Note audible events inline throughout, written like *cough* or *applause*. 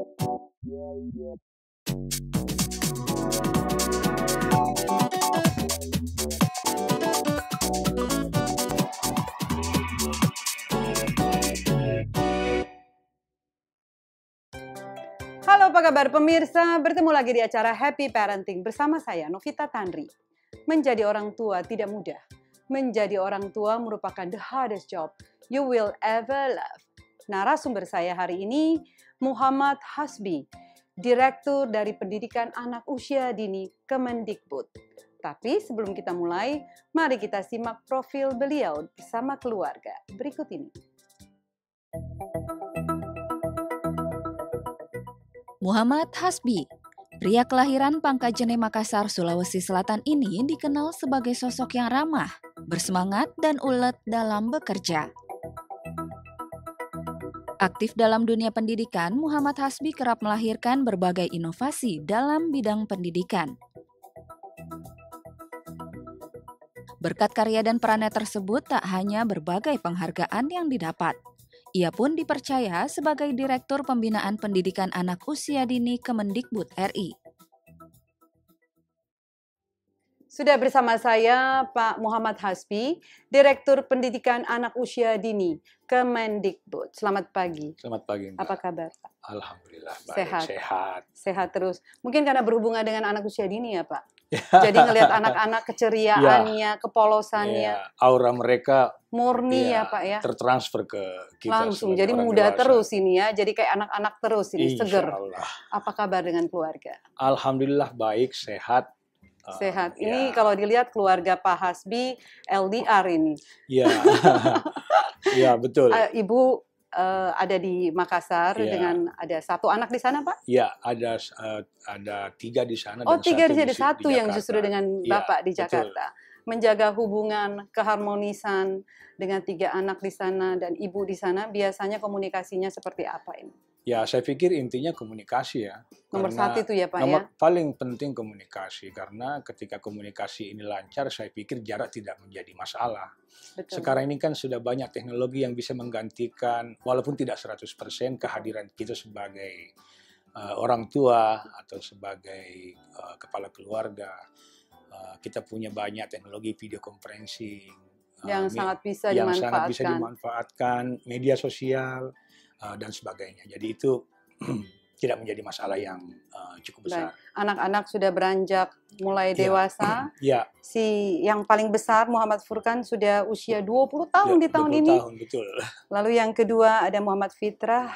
Halo apa kabar pemirsa, bertemu lagi di acara Happy Parenting bersama saya Novita Tanri. Menjadi orang tua tidak mudah. Menjadi orang tua merupakan the hardest job you will ever love narasumber saya hari ini Muhammad Hasbi, Direktur dari Pendidikan Anak Usia Dini Kemendikbud. Tapi sebelum kita mulai, mari kita simak profil beliau bersama keluarga berikut ini. Muhammad Hasbi, pria kelahiran Pangkajene Makassar, Sulawesi Selatan ini dikenal sebagai sosok yang ramah, bersemangat dan ulet dalam bekerja. Aktif dalam dunia pendidikan, Muhammad Hasbi kerap melahirkan berbagai inovasi dalam bidang pendidikan. Berkat karya dan perannya tersebut tak hanya berbagai penghargaan yang didapat. Ia pun dipercaya sebagai Direktur Pembinaan Pendidikan Anak Usia Dini Kemendikbud RI. Sudah bersama saya Pak Muhammad Hasbi, Direktur Pendidikan Anak Usia Dini, Kemendikbud. Selamat pagi. Selamat pagi. Mbak. Apa kabar Pak? Alhamdulillah baik. Sehat. Sehat. Sehat terus. Mungkin karena berhubungan dengan anak usia dini ya Pak. *laughs* Jadi ngelihat anak-anak keceriaannya, ya. kepolosannya, ya. aura mereka murni ya, ya Pak ya. Tertransfer ke kita langsung. Jadi muda dewasa. terus ini ya. Jadi kayak anak-anak terus ini Insya seger. Allah. Apa kabar dengan keluarga? Alhamdulillah baik, sehat. Sehat. ini yeah. kalau dilihat keluarga Pak Hasbi LDR ini. Iya. *laughs* Yeah. betul. Eh, ibu uh, ada di Makassar yeah. dengan ada satu anak di sana, Pak? Iya, yeah, ada uh, ada tiga di sana. Oh, dan tiga satu di, satu di yang justru dengan iya, bapak di Jakarta. Betul. Menjaga hubungan keharmonisan dengan tiga anak di sana dan ibu di sana, biasanya komunikasinya seperti apa ini? Ya, saya pikir intinya komunikasi ya. Nomor karena, satu itu ya Pak nomor, ya? Paling penting komunikasi, karena ketika komunikasi ini lancar, saya pikir jarak tidak menjadi masalah. Betul. Sekarang ini kan sudah banyak teknologi yang bisa menggantikan, walaupun tidak 100% kehadiran kita sebagai uh, orang tua atau sebagai uh, kepala keluarga. Uh, kita punya banyak teknologi video conferencing. Yang uh, sangat bisa yang sangat bisa dimanfaatkan, media sosial Eh, dan sebagainya. Jadi itu *clears throat* tidak menjadi masalah yang eh, cukup besar. Anak-anak sudah beranjak mulai iya. dewasa. *clears throat* Ya. Si yang paling besar Muhammad Furkan sudah usia 20 tahun ya, di tahun 20 ini. tahun, betul. Lalu yang kedua ada Muhammad Fitrah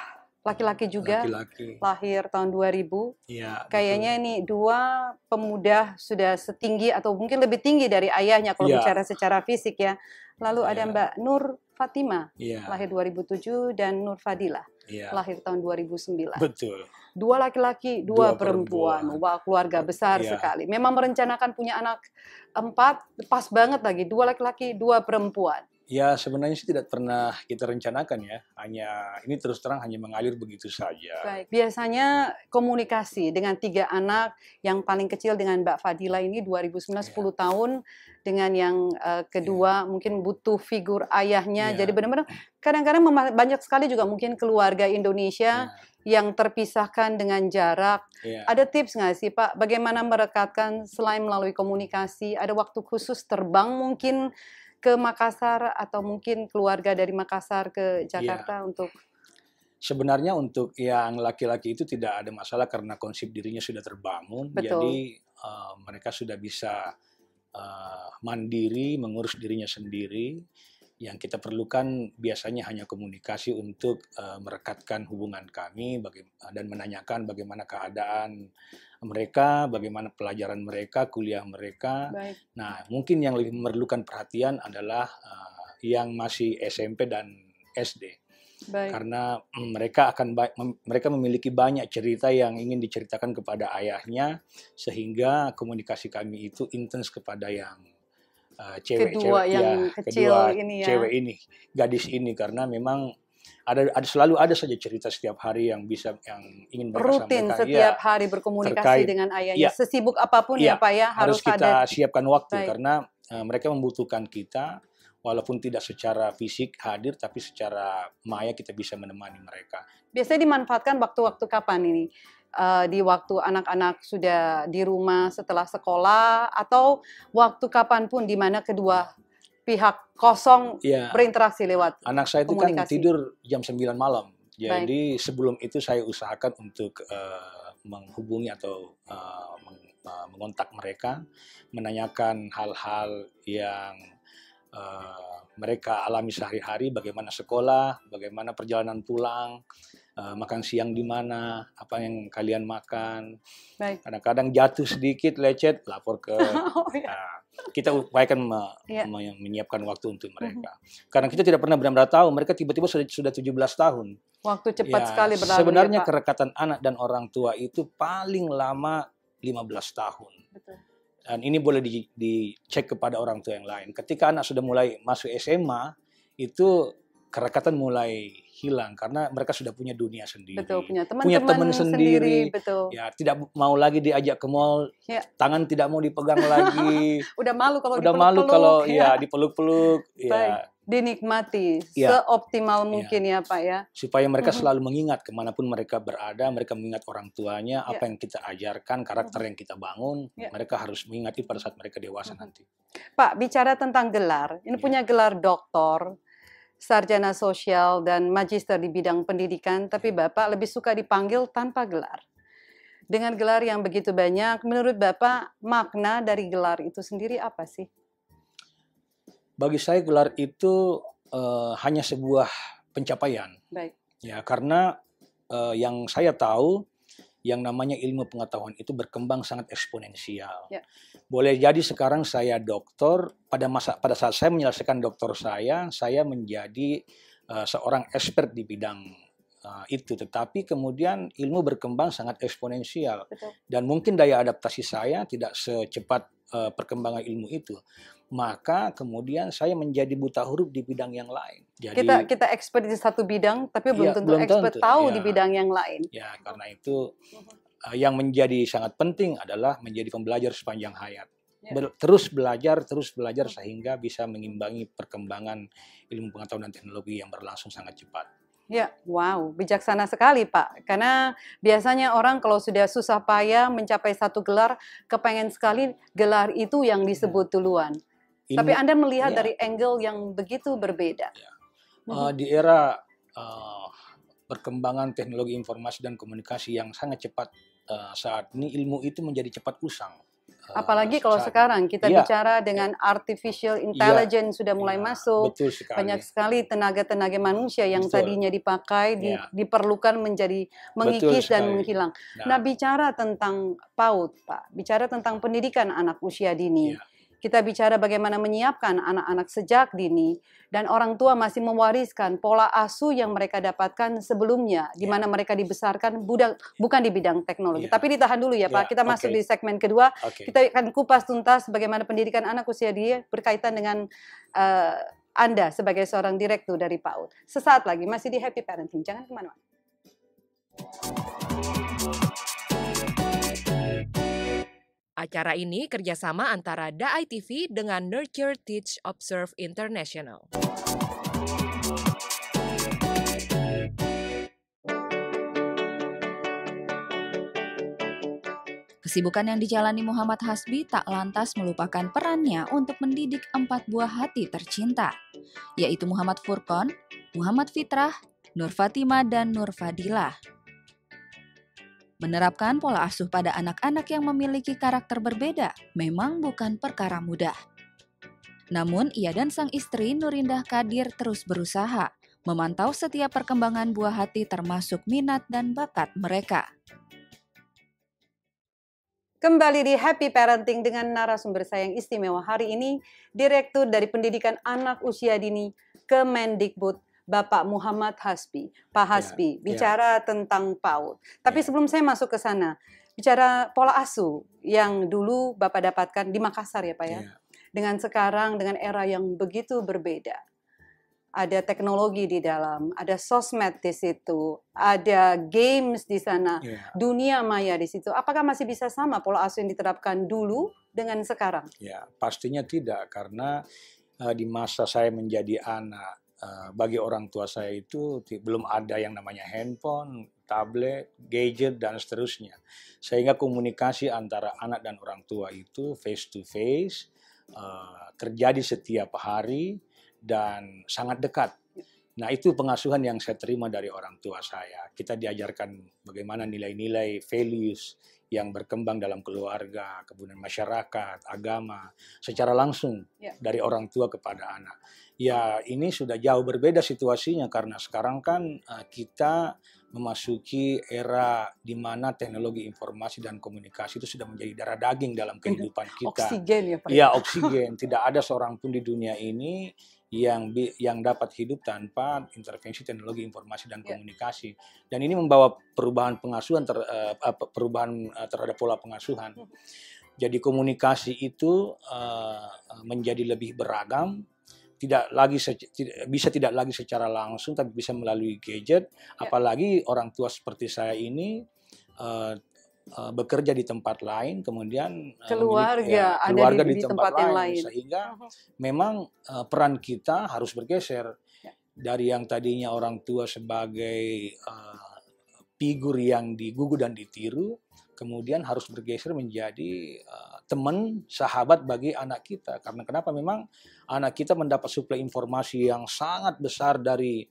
laki-laki juga laki-laki. lahir tahun 2000. Iya. Kayaknya ini dua pemuda sudah setinggi atau mungkin lebih tinggi dari ayahnya kalau ya. bicara secara fisik ya. Lalu ya. ada iya. Mbak Nur Fatima ya. lahir 2007 dan Nur Fadila ya. lahir tahun 2009. Betul. Dua laki-laki, dua, dua perempuan. perempuan. Wah, keluarga besar ya. sekali. Memang merencanakan punya anak empat, pas banget lagi. Dua laki-laki, dua perempuan. Ya sebenarnya sih tidak pernah kita rencanakan ya, hanya ini terus terang hanya mengalir begitu saja. Baik. Biasanya komunikasi dengan tiga anak yang paling kecil dengan Mbak Fadila ini 2019 ya. 10 tahun dengan yang uh, kedua ya. mungkin butuh figur ayahnya. Ya. Jadi benar-benar kadang-kadang banyak sekali juga mungkin keluarga Indonesia ya. yang terpisahkan dengan jarak. Ya. Ada tips nggak sih Pak, bagaimana merekatkan selain melalui komunikasi, ada waktu khusus terbang mungkin? ke Makassar atau mungkin keluarga dari Makassar ke iya. Jakarta yeah. untuk sebenarnya untuk yang laki-laki itu tidak ada masalah karena konsep dirinya sudah terbangun, Betul. jadi uh, mereka sudah bisa uh, mandiri, mengurus dirinya sendiri yang kita perlukan biasanya hanya komunikasi untuk uh, merekatkan hubungan kami eh, dan menanyakan bagaimana keadaan mereka, bagaimana pelajaran mereka, kuliah mereka. Baik. Nah, mungkin yang lebih memerlukan perhatian adalah uh, yang masih SMP dan SD. Baik. Karena mm, mereka akan mereka memiliki banyak cerita yang ingin diceritakan kepada ayahnya sehingga komunikasi kami itu intens kepada yang uh, cewek kedua cewek yang ya, kecil kedua ini ya. cewek ini gadis ini karena memang ada, ada selalu ada saja cerita setiap hari yang bisa yang ingin rutin iya, setiap ya, hari berkomunikasi terkait, dengan ayahnya ya, sesibuk apapun ya, ya pak ya harus, harus kita ada. siapkan waktu Baik. karena uh, mereka membutuhkan kita walaupun tidak secara fisik hadir tapi secara maya kita bisa menemani mereka biasanya dimanfaatkan waktu-waktu kapan ini uh, di waktu anak-anak sudah di rumah setelah sekolah atau waktu kapanpun di mana kedua pihak kosong ya. berinteraksi lewat anak saya itu kan komunikasi. kan tidur jam 9 malam jadi Baik. sebelum itu saya usahakan untuk uh, menghubungi atau uh, meng, uh, mengontak mereka menanyakan hal-hal yang uh, mereka alami sehari-hari bagaimana sekolah bagaimana perjalanan pulang Eh, makan siang di mana, apa yang kalian makan. Kadang-kadang jatuh sedikit, lecet, lapor ke *laughs* oh, uh, kita upayakan me yeah. Iya. menyiapkan waktu untuk mm-hmm. mereka. Mm -hmm. Karena kita tidak pernah benar-benar tahu, mereka tiba-tiba sudah sudah 17 tahun. Waktu cepat ya, sekali berlalu. Sebenarnya ya, kerekatan anak dan orang tua itu paling lama 15 tahun. Betul. Dan ini boleh di, dicek kepada orang tua yang lain. Ketika anak sudah mulai masuk SMA, itu kerekatan mulai hilang karena mereka sudah punya dunia sendiri. Betul, punya teman, punya teman sendiri. sendiri. Betul. Ya, tidak mau lagi diajak ke mall, ya. tangan tidak mau dipegang lagi. *laughs* Udah malu kalau Udah malu kalau ya, ya dipeluk-peluk, ya. Dinikmati ya. seoptimal ya. mungkin ya. ya, Pak ya. Supaya mereka selalu mengingat kemanapun mereka berada, mereka mengingat orang tuanya, ya. apa yang kita ajarkan, karakter yang kita bangun, ya. mereka harus mengingati pada saat mereka dewasa nanti. Pak, bicara tentang gelar, ini ya. punya gelar doktor, sarjana sosial dan magister di bidang pendidikan, tapi ya. Bapak lebih suka dipanggil tanpa gelar. Dengan gelar yang begitu banyak, menurut Bapak, makna dari gelar itu sendiri apa sih? Bagi saya gelar itu uh, hanya sebuah pencapaian. Baik. Ya, karena uh, yang saya tahu yang namanya ilmu pengetahuan itu berkembang sangat eksponensial. Ya. Boleh jadi sekarang saya dokter, pada masa pada saat saya menyelesaikan dokter saya, saya menjadi uh, seorang expert di bidang uh, itu. Tetapi kemudian ilmu berkembang sangat eksponensial Betul. dan mungkin daya adaptasi saya tidak secepat uh, perkembangan ilmu itu, maka kemudian saya menjadi buta huruf di bidang yang lain. Jadi kita kita expert di satu bidang, tapi iya, belum ya, tentu belum expert tentu. tahu ya, di iya. bidang yang lain. Ya, karena itu uh, yang menjadi sangat penting adalah menjadi pembelajar sepanjang hayat. Ya. Ber, terus belajar, terus belajar sehingga bisa mengimbangi perkembangan ilmu pengetahuan dan teknologi yang berlangsung sangat cepat. Ya, wow, bijaksana sekali Pak. Karena biasanya orang kalau sudah susah payah mencapai satu gelar, kepengen sekali gelar itu yang hmm. disebut duluan. Ini, Tapi Anda melihat ya. dari angle yang begitu berbeda. Ya. Uh, di era uh, perkembangan teknologi informasi dan komunikasi yang sangat cepat uh, saat ini, ilmu itu menjadi cepat usang. Eh, Apalagi kalau sekarang kita iya, bicara dengan artificial iya. intelligence iya, sudah mulai iya, masuk, sekali. banyak sekali tenaga-tenaga manusia yang Betul. tadinya dipakai di, iya. diperlukan menjadi mengikis dan menghilang. Nah. nah, bicara tentang PAUD, Pak, bicara tentang pendidikan anak usia dini. Iya. Kita bicara bagaimana menyiapkan anak-anak sejak dini dan orang tua masih mewariskan pola asuh yang mereka dapatkan sebelumnya di ya. mana mereka dibesarkan budak, bukan di bidang teknologi. Yeah. Tapi ditahan dulu ya Pak, yeah. kita masuk di segmen kedua. Okay. Kita akan kupas tuntas bagaimana pendidikan anak usia dia berkaitan dengan uh, Anda sebagai seorang direktur dari PAUD. Sesaat lagi masih di Happy Parenting, jangan kemana-mana. Acara ini kerjasama antara DAI TV dengan Nurture Teach Observe International. Kesibukan yang dijalani Muhammad Hasbi tak lantas melupakan perannya untuk mendidik empat buah hati tercinta, yaitu Muhammad Furkon, Muhammad Fitrah, Nur Fatima, dan Nur Fadilah. Menerapkan pola asuh pada anak-anak yang memiliki karakter berbeda memang bukan perkara mudah. Namun, ia dan sang istri Nurindah Kadir terus berusaha memantau setiap perkembangan buah hati termasuk minat dan bakat mereka. Kembali di Happy Parenting dengan narasumber saya yang istimewa hari ini, Direktur dari Pendidikan Anak Usia Dini Kemendikbud Bapak Muhammad Hasbi, Pak ya, Hasbi, ya, bicara ya. tentang PAUD. Tapi ya. sebelum saya masuk ke sana, bicara pola asu yang dulu Bapak dapatkan di Makassar ya Pak ya, ya, dengan sekarang dengan era yang begitu berbeda. Ada teknologi di dalam, ada sosmed di situ, ada games di sana, yeah. dunia maya di situ. Apakah masih bisa sama pola asuh yang diterapkan dulu dengan sekarang? Ya, pastinya tidak karena eh, di masa saya menjadi anak Eh, bagi orang tua saya itu belum ada yang namanya handphone, tablet, gadget, dan seterusnya. Sehingga komunikasi antara anak dan orang tua itu face to face, uh, eh, terjadi setiap hari, dan sangat dekat. Nah itu pengasuhan yang saya terima dari orang tua saya. Kita diajarkan bagaimana nilai-nilai values yang berkembang dalam keluarga, kemudian masyarakat, agama, secara langsung ya. dari orang tua kepada anak. Ya, ini sudah jauh berbeda situasinya karena sekarang kan eh, kita memasuki era di mana teknologi informasi dan komunikasi itu sudah menjadi darah daging dalam iya. kehidupan kita. Oksigen ya Pak. Iya, oksigen. Tidak ada seorang pun di dunia ini yang yang dapat hidup tanpa intervensi teknologi informasi dan ya. komunikasi. Dan ini membawa perubahan pengasuhan ter, eh, perubahan eh, terhadap pola pengasuhan. Hmm. Jadi komunikasi itu eh, menjadi lebih beragam, tidak lagi bisa tidak lagi secara langsung tapi bisa melalui gadget. Ya. Apalagi orang tua seperti saya ini Eh, bekerja di tempat lain, kemudian eh, keluarga, ya, keluarga di, di, tempat, tempat yang lain, lain. sehingga uh-huh. memang uh, peran kita harus bergeser ya. dari yang tadinya orang tua sebagai uh, figur yang digugu dan ditiru, kemudian harus bergeser menjadi uh, teman sahabat bagi anak kita karena kenapa memang anak kita mendapat suplai informasi yang sangat besar dari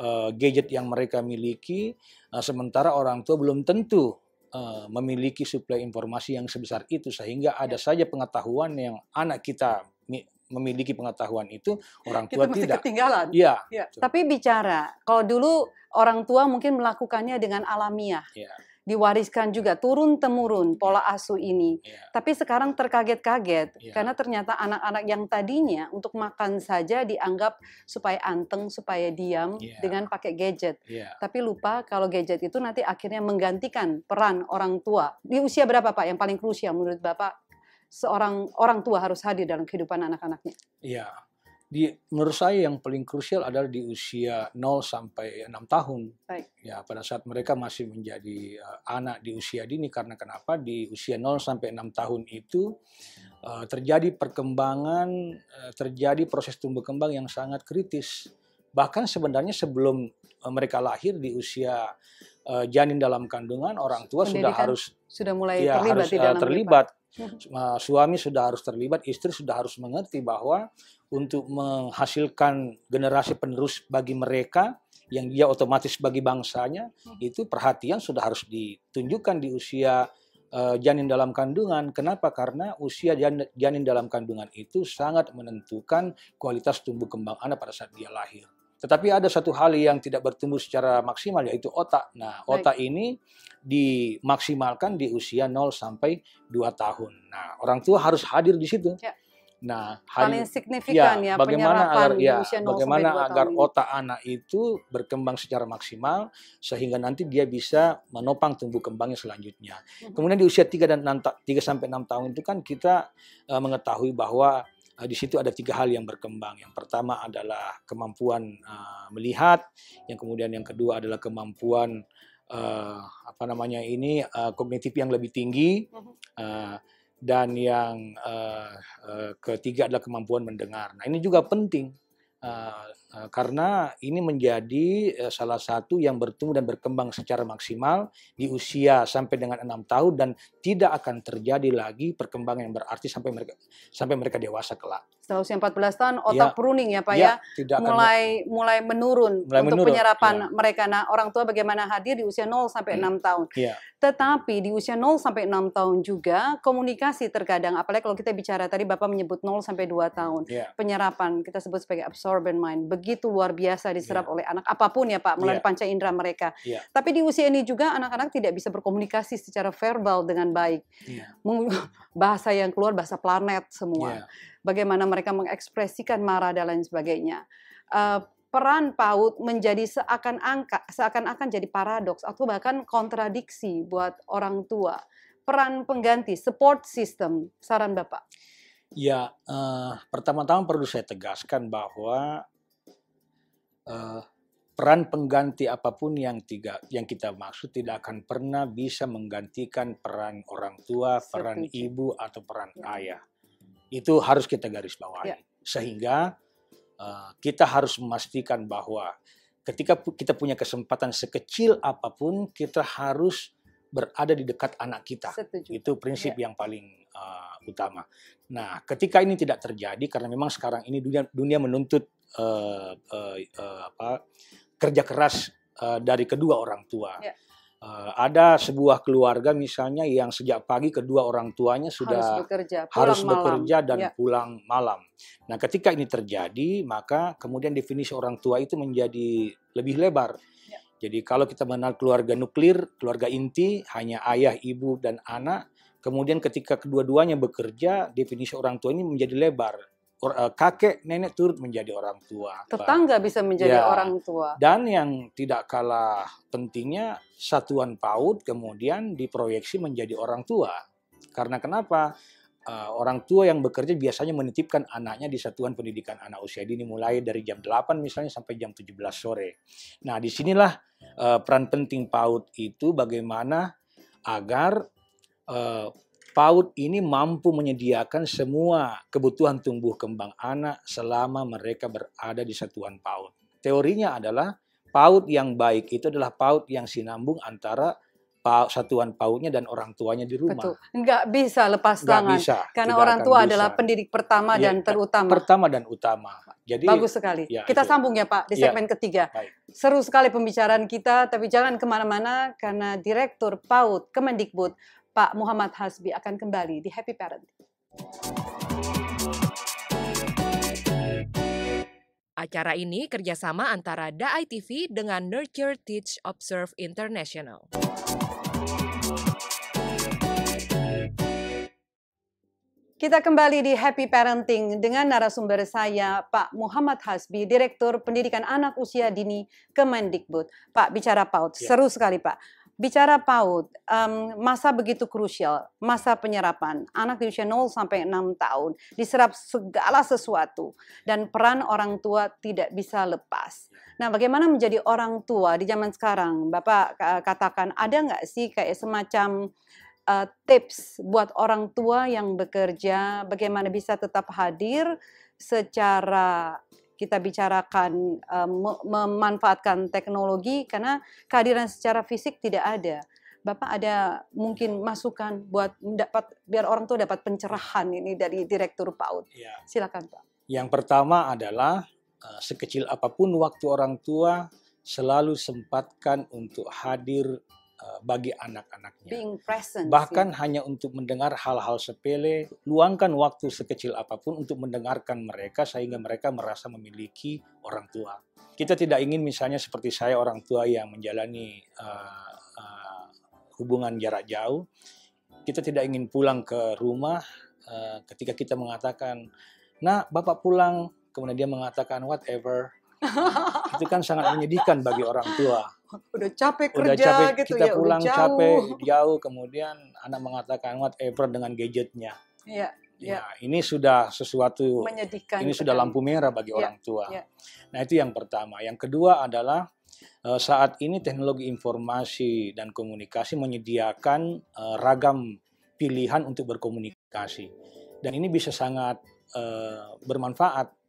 uh, gadget yang mereka miliki uh, sementara orang tua belum tentu uh, memiliki suplai informasi yang sebesar itu sehingga ya. ada saja pengetahuan yang anak kita memiliki pengetahuan itu orang tua kita tidak ketinggalan. Iya. Ya. ya. Tapi bicara kalau dulu orang tua mungkin melakukannya dengan alamiah. Ya diwariskan juga turun temurun iya. pola asuh ini. Yeah. Tapi sekarang terkaget-kaget yeah. karena ternyata anak-anak yang tadinya untuk makan saja dianggap supaya anteng, supaya diam yeah. dengan pakai gadget. Yeah. Tapi lupa kalau gadget itu nanti akhirnya menggantikan peran orang tua. Di usia berapa Pak yang paling krusial menurut Bapak seorang orang tua harus hadir dalam kehidupan anak-anaknya? Iya di menurut saya yang paling krusial adalah di usia 0 sampai 6 tahun. Baik. Ya, pada saat mereka masih menjadi uh, anak di usia dini karena kenapa? Di usia 0 sampai 6 tahun itu uh, terjadi perkembangan uh, terjadi proses tumbuh kembang yang sangat kritis. Bahkan sebenarnya sebelum uh, mereka lahir di usia uh, janin dalam kandungan orang tua Pendidikan sudah harus sudah mulai ya, terlibat harus, uh, terlibat. Hmm. Suami sudah harus terlibat, istri sudah harus mengerti bahwa untuk menghasilkan generasi penerus bagi mereka yang dia otomatis bagi bangsanya hmm. itu perhatian sudah harus ditunjukkan di usia eh, janin dalam kandungan. Kenapa? Karena usia janin, dalam kandungan itu sangat menentukan kualitas tumbuh kembang anak pada saat dia lahir. Tetapi ada satu hal yang tidak bertumbuh secara maksimal yaitu otak. Nah, Baik. otak ini dimaksimalkan di usia 0 sampai 2 tahun. Nah, orang tua harus hadir di situ. Ya. Nah, hal yang signifikan ya, ya bagaimana agar ya bagaimana agar tahun. otak anak itu berkembang secara maksimal sehingga nanti dia bisa menopang tumbuh kembangnya selanjutnya. Hmm. Kemudian di usia 3 dan 6 3 sampai 6 tahun itu kan kita uh, mengetahui bahwa uh, di situ ada tiga hal yang berkembang. Yang pertama adalah kemampuan uh, melihat, yang kemudian yang kedua adalah kemampuan uh, apa namanya ini uh, kognitif yang lebih tinggi. Uh, dan yang uh, uh, ketiga adalah kemampuan mendengar. Nah ini juga penting uh, Eh, karena ini menjadi eh, salah satu yang bertumbuh dan berkembang secara maksimal di usia sampai dengan enam tahun dan tidak akan terjadi lagi perkembangan yang berarti sampai mereka sampai mereka dewasa kelak. Setelah usia 14 tahun otak ya, pruning ya Pak ya, ya tidak mulai akan, mulai menurun mulai untuk menurun, penyerapan ya. mereka. Nah, orang tua bagaimana hadir di usia 0 sampai hmm. 6 tahun. Ya. Tetapi di usia 0 sampai 6 tahun juga komunikasi terkadang apalagi kalau kita bicara tadi Bapak menyebut 0 sampai 2 tahun. Ya. Penyerapan kita sebut sebagai absorbent mind begitu luar biasa diserap yeah. oleh anak apapun ya Pak melalui yeah. panca indera mereka. Yeah. Tapi di usia ini juga anak-anak tidak bisa berkomunikasi secara verbal dengan baik. Yeah. Iya. *laughs* Bahasa yang keluar bahasa planet semua. Yeah. Bagaimana mereka mengekspresikan marah dan lain sebagainya. Uh, peran PAUD menjadi seakan-akan seakan-akan jadi paradoks atau bahkan kontradiksi buat orang tua. Peran pengganti support system saran Bapak. Ya, uh, pertama-tama perlu saya tegaskan bahwa uh, peran pengganti apapun yang tiga yang kita maksud tidak akan pernah bisa menggantikan peran orang tua, Setuju. peran ibu atau peran ya. ayah. Itu harus kita garis bawahi. Ya. Sehingga uh, kita harus memastikan bahwa ketika kita punya kesempatan sekecil apapun, kita harus berada di dekat anak kita. Setuju. Itu prinsip ya. yang paling uh, utama. Nah, ketika ini tidak terjadi karena memang sekarang ini dunia dunia menuntut uh, uh, uh, apa, kerja keras uh, dari kedua orang tua. Ya. Uh, ada sebuah keluarga misalnya yang sejak pagi kedua orang tuanya sudah harus bekerja, pulang harus bekerja malam. dan ya. pulang malam. Nah, ketika ini terjadi, maka kemudian definisi orang tua itu menjadi lebih lebar. Ya. Jadi kalau kita mengenal keluarga nuklir, keluarga inti hanya ayah, ibu, dan anak, Kemudian ketika kedua-duanya bekerja, definisi orang tua ini menjadi lebar. Eh, kakek, nenek turut menjadi orang tua. Tetangga bisa menjadi ya. orang tua. Dan yang tidak kalah pentingnya, satuan PAUD kemudian diproyeksi menjadi orang tua. Karena kenapa? Eh, orang tua yang bekerja biasanya menitipkan anaknya di satuan pendidikan anak usia dini mulai dari jam 8 misalnya sampai jam 17 sore. Nah, disinilah eh, peran penting PAUD itu bagaimana agar uh, PAUD ini mampu menyediakan semua kebutuhan tumbuh kembang anak selama mereka berada di satuan PAUD. Teorinya adalah PAUD yang baik itu adalah PAUD yang sinambung antara satuan pautnya dan orang tuanya di rumah. Betul. Nggak bisa lepas Nggak tangan. Bisa. Karena Tidak orang tua bisa. adalah pendidik pertama ya, dan ya, terutama. Pertama dan utama. Jadi Bagus sekali. Ya, kita itu. sambung ya Pak di ya, segmen ya. ketiga. Baik. Seru sekali pembicaraan kita, tapi jangan kemana-mana karena Direktur PAUT Kemendikbud Pak Muhammad Hasbi akan kembali di Happy Parenting. Acara ini kerjasama antara DAI TV dengan Nurture Teach Observe International. Kita kembali di Happy Parenting dengan narasumber saya Pak Muhammad Hasbi, Direktur Pendidikan Anak Usia Dini Kemendikbud. Pak, bicara PAUD, ya. seru sekali Pak. Bicara PAUD, um, masa begitu krusial, masa penyerapan. Anak di usia 0 sampai 6 tahun diserap segala sesuatu dan peran orang tua tidak bisa lepas. Ya. Nah, bagaimana menjadi orang tua di zaman sekarang? Bapak katakan ada nggak sih kayak semacam uh, tips buat orang tua yang bekerja bagaimana bisa tetap hadir secara kita bicarakan um, memanfaatkan teknologi karena kehadiran secara fisik tidak ada. Bapak ada mungkin masukan buat mendapat biar orang tua dapat pencerahan ini dari Direktur PAUD. Ya. Silakan Pak. Yang pertama adalah eh, sekecil apapun waktu orang tua selalu sempatkan untuk hadir Eh, bagi anak-anaknya. Bahkan yeah. hanya untuk mendengar hal-hal sepele, luangkan waktu sekecil apapun untuk mendengarkan mereka sehingga mereka merasa memiliki orang tua. Kita tidak ingin misalnya seperti saya orang tua yang menjalani uh, uh, hubungan jarak jauh. Kita tidak ingin pulang ke rumah uh, ketika kita mengatakan, "Nah, Bapak pulang." Kemudian dia mengatakan, "Whatever." itu kan sangat menyedihkan bagi orang tua. Udah capek kerja udah capek, gitu kita ya, pulang udah jauh. capek, jauh kemudian anak mengatakan what ever dengan gadgetnya. Iya. Ya, ya, ini sudah sesuatu menyedihkan. Ini gitu sudah kan. lampu merah bagi ya, orang tua. Ya. Nah, itu yang pertama. Yang kedua adalah eh, saat ini teknologi informasi dan komunikasi menyediakan eh, ragam pilihan untuk berkomunikasi. Dan ini bisa sangat eh, bermanfaat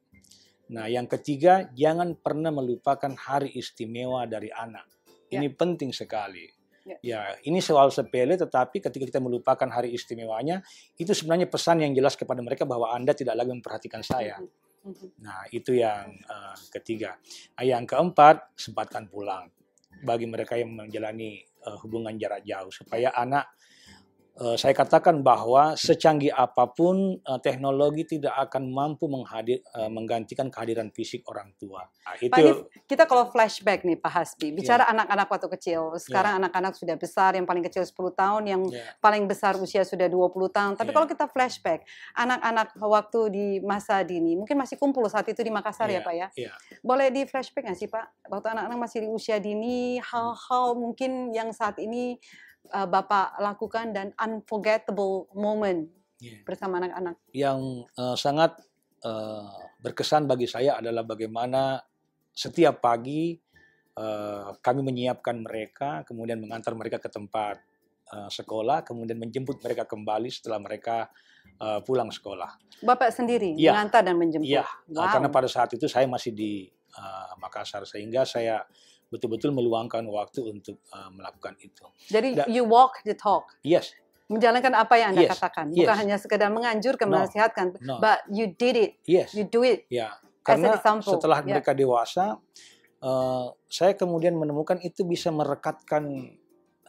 Nah, yang ketiga, jangan pernah melupakan hari istimewa dari anak. Ini ya. penting sekali. Ya. Ya, ini soal sepele, tetapi ketika kita melupakan hari istimewanya, itu sebenarnya pesan yang jelas kepada mereka bahwa Anda tidak lagi memperhatikan saya. Mhm. Mhm. Nah, itu yang uh, ketiga. Nah, yang keempat, sempatkan pulang bagi mereka yang menjalani uh, hubungan jarak jauh, supaya anak Eh, saya katakan bahwa secanggih apapun eh, teknologi tidak akan mampu menghadir, eh, menggantikan kehadiran fisik orang tua. Nah, itu Pak kita kalau flashback nih Pak Hasbi, ya. bicara anak-anak yeah. waktu kecil. Sekarang ya. anak-anak yeah. sudah besar, yang paling kecil 10 tahun, yang yeah. paling besar usia sudah 20 tahun. Tapi ya. kalau kita flashback, anak-anak waktu di masa dini, mungkin masih kumpul saat itu di Makassar ya Pak ya. Boleh di flashback nggak sih Pak? Waktu anak-anak masih di usia dini, hal-hal mungkin yang saat ini uh, Bapak lakukan dan unforgettable moment yeah. bersama anak-anak? Yang uh, sangat uh, berkesan bagi saya adalah bagaimana setiap pagi uh, kami menyiapkan mereka, kemudian mengantar mereka ke tempat uh, sekolah, kemudian menjemput mereka kembali setelah mereka uh, pulang sekolah. Bapak sendiri ya. mengantar dan menjemput? Iya, wow. karena pada saat itu saya masih di uh, Makassar, sehingga saya betul-betul meluangkan waktu untuk uh, melakukan itu. Jadi da you walk the talk. Yes. Menjalankan apa yang Anda yes. katakan, bukan yes. hanya sekedar menganjurkan, no. menasihatkan, no. but you did it. Yes. You do it. Ya. Karena setelah yeah. mereka dewasa, uh, saya kemudian menemukan itu bisa merekatkan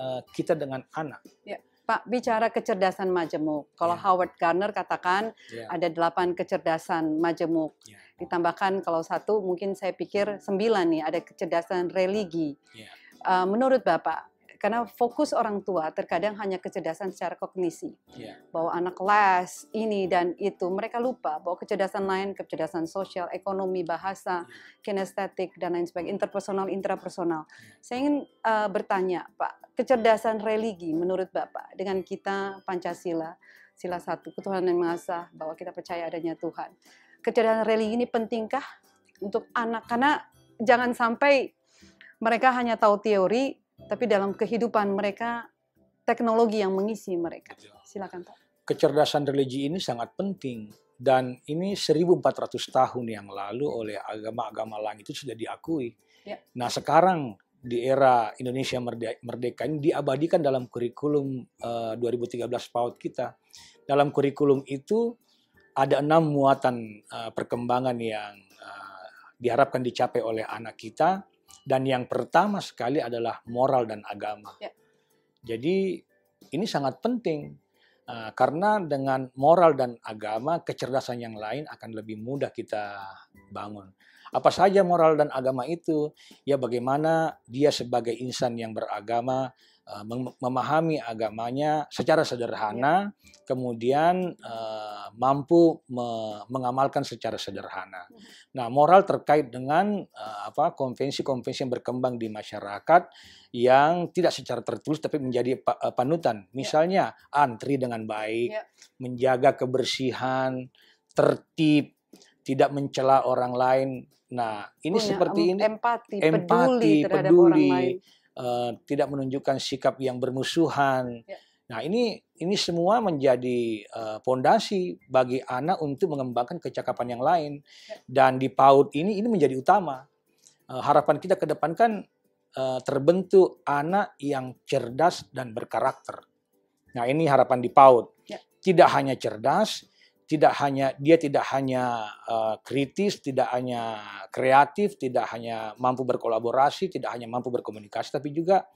uh, kita dengan anak. Yeah Pak bicara kecerdasan majemuk. Kalau yeah. Howard Gardner katakan yeah. ada delapan kecerdasan majemuk. Yeah. Ditambahkan kalau satu mungkin saya pikir sembilan nih ada kecerdasan religi. Yeah. Ya. Uh, menurut Bapak karena fokus orang tua terkadang hanya kecerdasan secara kognisi, iya. bahwa anak les ini dan itu, mereka lupa bahwa kecerdasan lain, kecerdasan sosial, ekonomi, bahasa, iya. kinestetik dan lain sebagainya, interpersonal, intrapersonal. Iya. Saya ingin uh, bertanya, Pak, kecerdasan religi menurut Bapak dengan kita Pancasila, sila satu ketuhanan yang maha bahwa kita percaya adanya Tuhan. Kecerdasan religi ini pentingkah untuk anak karena jangan sampai mereka hanya tahu teori tapi dalam kehidupan mereka teknologi yang mengisi mereka. Iya. Silakan Pak. Kecerdasan religi ini sangat penting dan ini 1400 tahun yang lalu oleh agama-agama lain itu sudah diakui. Ya. Nah, sekarang di era Indonesia merdeka ini diabadikan dalam kurikulum uh, eh, 2013 PAUD kita. Dalam kurikulum itu ada enam muatan uh, perkembangan yang uh, diharapkan dicapai oleh anak kita dan yang pertama sekali adalah moral dan agama. Ya. Jadi ini sangat penting uh, karena dengan moral dan agama kecerdasan yang lain akan lebih mudah kita bangun. Apa saja moral dan agama itu? Ya bagaimana dia sebagai insan yang beragama Eh, memahami agamanya secara sederhana, ya. kemudian eh, mampu mengamalkan secara sederhana. Ya. Nah, moral terkait dengan eh, apa konvensi-konvensi yang berkembang di masyarakat yang tidak secara tertulis tapi menjadi panutan. Ya. Misalnya antri dengan baik, menjaga kebersihan, tertib, tidak mencela orang lain. Nah, ini Punya oh, seperti ini empati, empati peduli, peduli, lain uh, tidak menunjukkan sikap yang bermusuhan. Ya. Nah, ini ini semua menjadi eh, pondasi uh, bagi anak untuk mengembangkan kecakapan yang lain ya. dan di PAUD ini ini menjadi utama. Uh, harapan kita ke depan kan uh, terbentuk anak yang cerdas dan berkarakter. Nah, ini harapan di PAUD. Ya. Tidak hanya cerdas, tidak hanya dia tidak hanya uh, kritis, tidak hanya kreatif, tidak hanya mampu berkolaborasi, tidak hanya mampu berkomunikasi, tapi juga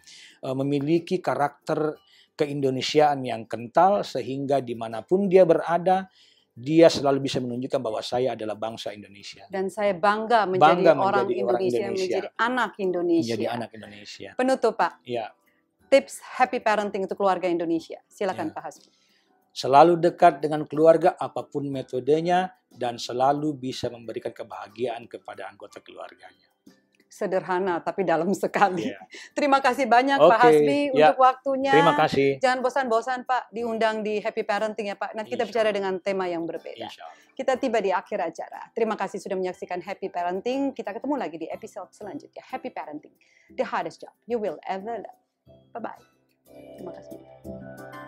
uh, memiliki karakter keindonesiaan yang kental sehingga dimanapun dia berada dia selalu bisa menunjukkan bahwa saya adalah bangsa Indonesia. Dan saya bangga menjadi, bangga orang, Indonesia, orang Indonesia, menjadi anak Indonesia. Menjadi anak Indonesia. Penutup Pak. Ya. Tips happy parenting untuk keluarga Indonesia. Silakan ya. Pak Hasbi selalu dekat dengan keluarga apapun metodenya, dan selalu bisa memberikan kebahagiaan kepada anggota keluarganya. Sederhana tapi dalam sekali. Yeah. *laughs* Terima kasih banyak okay. Pak Hasbi yeah. untuk waktunya. Terima kasih. Jangan bosan-bosan Pak diundang di Happy Parenting ya Pak. Nanti kita bicara dengan tema yang berbeda. Kita tiba di akhir acara. Terima kasih sudah menyaksikan Happy Parenting. Kita ketemu lagi di episode selanjutnya. Happy Parenting, the hardest job you will ever love. Bye-bye. Terima kasih.